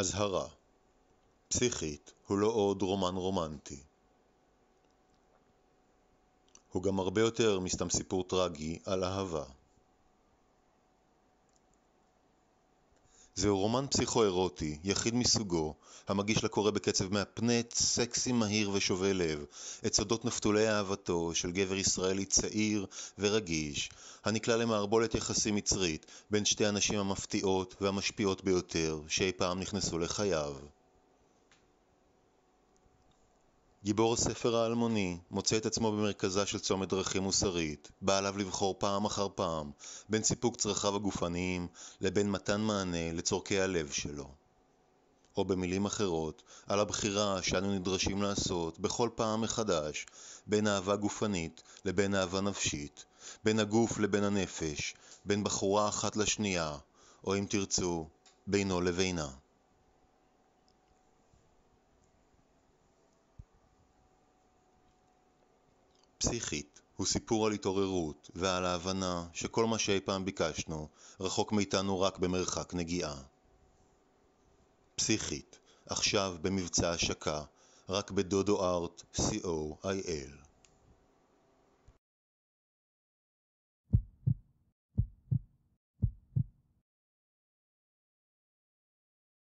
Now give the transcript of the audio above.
אזהרה פסיכית הוא לא עוד רומן רומנטי. הוא גם הרבה יותר מסתם סיפור טרגי על אהבה. זהו רומן פסיכואירוטי, יחיד מסוגו, המגיש לקורא בקצב מהפנט, סקסי מהיר ושובה לב, את סודות נפתולי אהבתו של גבר ישראלי צעיר ורגיש, הנקלע למערבולת יחסים מצרית בין שתי הנשים המפתיעות והמשפיעות ביותר שאי פעם נכנסו לחייו. גיבור הספר האלמוני מוצא את עצמו במרכזה של צומת דרכים מוסרית, בא עליו לבחור פעם אחר פעם בין סיפוק צרכיו הגופניים לבין מתן מענה לצורכי הלב שלו. או במילים אחרות, על הבחירה שאנו נדרשים לעשות בכל פעם מחדש בין אהבה גופנית לבין אהבה נפשית, בין הגוף לבין הנפש, בין בחורה אחת לשנייה, או אם תרצו, בינו לבינה. פסיכית הוא סיפור על התעוררות ועל ההבנה שכל מה שאי פעם ביקשנו רחוק מאיתנו רק במרחק נגיעה. פסיכית, עכשיו במבצע השקה, רק בדודו-ארט, co.il